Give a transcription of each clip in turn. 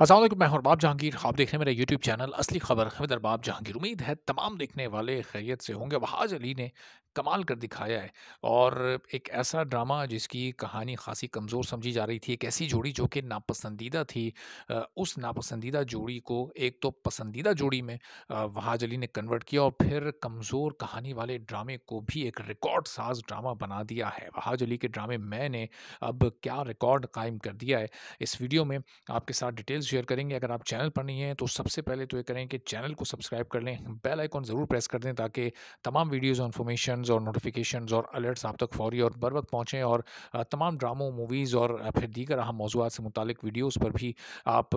असल मैं अरबाब जहांगीर आप देख रहे हैं मेरा यूट्यूब चैनल असली खबर खबर अरबाब जहांगीर उम्मीद है तमाम देखने वाले खैरियत से होंगे वहाज अली ने कमाल कर दिखाया है और एक ऐसा ड्रामा जिसकी कहानी खासी कमज़ोर समझी जा रही थी एक ऐसी जोड़ी जो कि नापसंदीदा थी उस नापसंदीदा जोड़ी को एक तो पसंदीदा जोड़ी में वहाज अली ने कन्वर्ट किया और फिर कमज़ोर कहानी वाले ड्रामे को भी एक रिकॉर्ड साज ड्रामा बना दिया है वहाज अली के ड्रामे मैंने अब क्या रिकॉर्ड कायम कर दिया है इस वीडियो में आपके साथ डिटेल्स शेयर करेंगे अगर आप चैनल पर नहीं हैं तो सबसे पहले तो ये करें कि चैनल को सब्सक्राइब कर लें बेल आइकॉन ज़रूर प्रेस कर दें ताकि तमाम वीडियोज़ और इन्फॉर्मेशन और नोटिफिकेशन और अलर्ट्स आप तक फौरी और बर वक्त पहुँचें और तमाम ड्रामों मूवीज़ और फिर दीगर अहम मौजूद से मुतक वीडियोज़ पर भी आप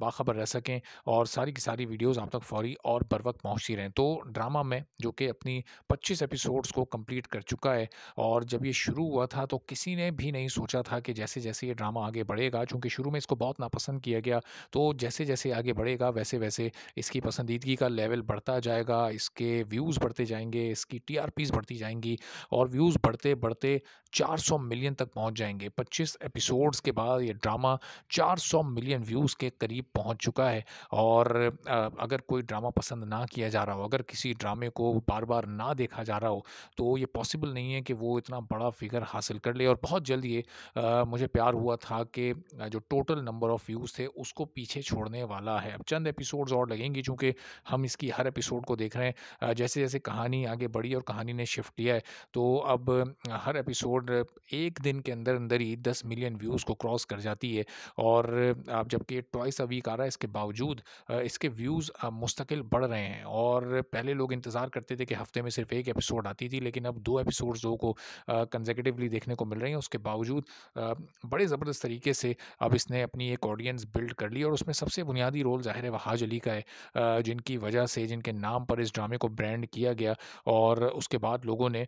बाखबर रह सकें और सारी की सारी वीडियोज़ आप तक फौरी और बर वक्त पहुँचती रहें तो ड्रामा में जो कि अपनी पच्चीस एपिसोड्स को कम्प्लीट कर चुका है और जब ये शुरू हुआ था तो किसी ने भी नहीं सोचा था कि जैसे जैसे ये ड्रामा आगे बढ़ेगा चूँकि शुरू में इसको बहुत नापसंद किया गया तो जैसे जैसे आगे बढ़ेगा वैसे वैसे इसकी पसंदीदगी का लेवल बढ़ता जाएगा इसके व्यूज़ बढ़ते जाएंगे इसकी टी बढ़ती जाएंगी और व्यूज़ बढ़ते बढ़ते 400 मिलियन तक पहुंच जाएंगे 25 एपिसोड्स के बाद ये ड्रामा 400 मिलियन व्यूज़ के करीब पहुंच चुका है और अगर कोई ड्रामा पसंद ना किया जा रहा हो अगर किसी ड्रामे को बार बार ना देखा जा रहा हो तो ये पॉसिबल नहीं है कि वो इतना बड़ा फिगर हासिल कर ले और बहुत जल्द ये मुझे प्यार हुआ था कि जो टोटल नंबर ऑफ़ व्यूज़ थे उसको पीछे छोड़ने वाला है अब चंद एपिसोड्स और लगेंगी चूँकि हम इसकी हर एपिसोड को देख रहे हैं जैसे जैसे कहानी आगे बढ़ी और कहानी ने शिफ्ट किया है तो अब हर एपिसोड एक दिन के अंदर अंदर ही दस मिलियन व्यूज़ को क्रॉस कर जाती है और आप जबकि ट्वाइस अ वीक आ रहा है इसके बावजूद इसके व्यूज़ मुस्तकिल बढ़ रहे हैं और पहले लोग इंतज़ार करते थे कि हफ्ते में सिर्फ एक एपिसोड आती थी लेकिन अब दो एपिसोड्स दो को कंजेटिवली देखने को मिल रही हैं उसके बावजूद बड़े ज़बरदस्त तरीके से अब इसने अपनी एक ऑडियंस बिल्ड कर ली और उसमें सबसे बुनियादी रोल ज़ाहिर है वहाज अली का है जिनकी वजह से जिनके नाम पर इस ड्रामे को ब्रांड किया गया और उसके बाद बाद लोगों ने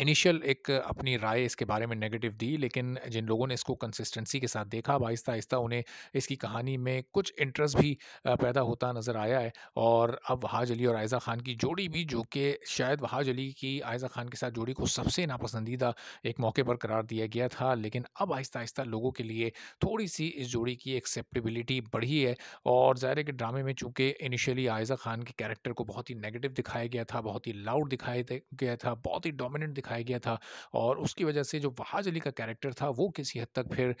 इनिशियल एक अपनी राय इसके बारे में नेगेटिव दी लेकिन जिन लोगों ने इसको कंसिस्टेंसी के साथ देखा अब आहिस्ता आहिस्ता उन्हें इसकी कहानी में कुछ इंटरेस्ट भी पैदा होता नज़र आया है और अब वहाज अली और आयज़ा ख़ान की जोड़ी भी जो कि शायद वहाज अली की आयज़ा ख़ान के साथ जोड़ी को सबसे नापसंदीदा एक मौके पर करार दिया गया था लेकिन अब आहिस्ता आहिस्ता लोगों के लिए थोड़ी सी इस जोड़ी की एक्सेप्टेबिलिटी बढ़ी है और ज़ाहिर के ड्रामे में चूँकि इनिशियली आयज़ा ख़ान के कैरेक्टर को बहुत ही नेगेटिव दिखाया गया था बहुत ही लाउड दिखाया गया था बहुत ही डोमिनेंट दिखाया दिखाया गया था और उसकी वजह से जो वहाज अली का कैरेक्टर था वो किसी हद तक फिर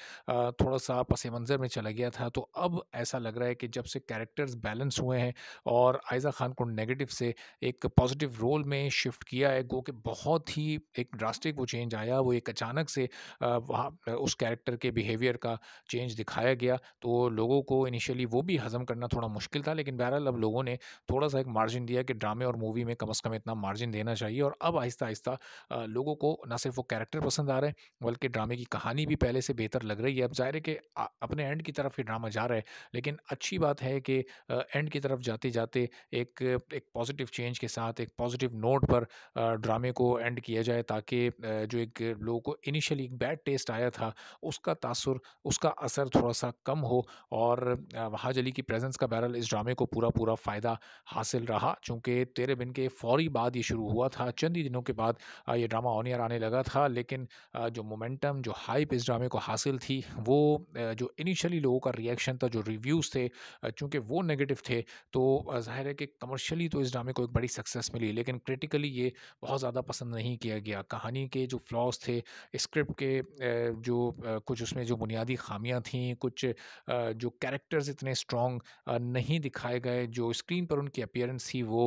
थोड़ा सा पस मंज़र में चला गया था तो अब ऐसा लग रहा है कि जब से कैरेक्टर्स बैलेंस हुए हैं और आयज़ा खान को नेगेटिव से एक पॉजिटिव रोल में शिफ्ट किया है गो कि बहुत ही एक ड्रास्टिक वो चेंज आया वो एक अचानक से वहाँ उस कैरेक्टर के बिहेवियर का चेंज दिखाया गया तो लोगों को इनिशियली वो भी हज़म करना थोड़ा मुश्किल था लेकिन बहरहाल अब लोगों ने थोड़ा सा एक मार्जिन दिया कि ड्रामे और मूवी में कम अज़ कम इतना मार्जिन देना चाहिए और अब आहिस्ता आहिस्ता लोगों को ना सिर्फ वो कैरेक्टर पसंद आ रहे हैं बल्कि ड्रामे की कहानी भी पहले से बेहतर लग रही है अब जाहिर है कि अपने एंड की तरफ ही ड्रामा जा रहा है लेकिन अच्छी बात है कि एंड की तरफ जाते जाते एक एक पॉजिटिव चेंज के साथ एक पॉजिटिव नोट पर ड्रामे को एंड किया जाए ताकि जो एक लोगों को इनिशियली एक बैड टेस्ट आया था उसका तासर उसका असर थोड़ा सा कम हो और वहाज अली की प्रेजेंस का बैरल इस ड्रामे को पूरा पूरा फ़ायदा हासिल रहा चूँकि तेरे बिन के फ़ौरी बाद ये शुरू हुआ था चंद ही दिनों के बाद ये ड्रामा ऑन ईयर आने लगा था लेकिन जो मोमेंटम जो हाइप इस ड्रामे को हासिल थी वो जो इनिशियली लोगों का रिएक्शन था जो रिव्यूज़ थे चूँकि वो नेगेटिव थे तो ज़ाहिर है कि कमर्शली तो इस ड्रामे को एक बड़ी सक्सेस मिली लेकिन क्रिटिकली ये बहुत ज़्यादा पसंद नहीं किया गया कहानी के जो फ्लॉज थे स्क्रिप्ट के जो कुछ उसमें जो बुनियादी खामियाँ थीं कुछ जो कैरेक्टर्स इतने स्ट्रॉन्ग नहीं दिखाए गए जो स्क्रीन पर उनकी अपियरेंस थी वो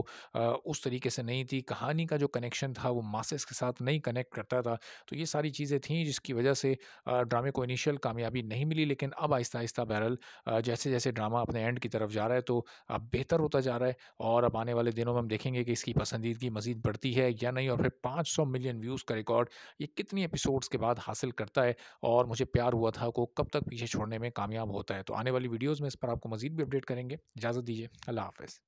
उस तरीके से नहीं थी कहानी का जो कनेक्शन था वो मासेस के साथ नहीं कनेक्ट करता था तो ये सारी चीज़ें थीं जिसकी वजह से ड्रामे को इनिशियल कामयाबी नहीं मिली लेकिन अब आहिस्ता आहिस्ता बहरल जैसे जैसे ड्रामा अपने एंड की तरफ जा रहा है तो अब बेहतर होता जा रहा है और अब आने वाले दिनों में हम देखेंगे कि इसकी पसंदीदगी मजीद बढ़ती है या नहीं और फिर सौ मिलियन व्यूज़ का रिकॉर्ड ये कितनी एपिसोड्स के बाद हासिल करता है और मुझे प्यार हुआ था को कब तक पीछे छोड़ने में कामयाब होता है तो आने वाली वीडियोज़ में इस पर आपको मजीद भी अपडेट करेंगे इजाज़त दीजिए अल्लाह हाफ़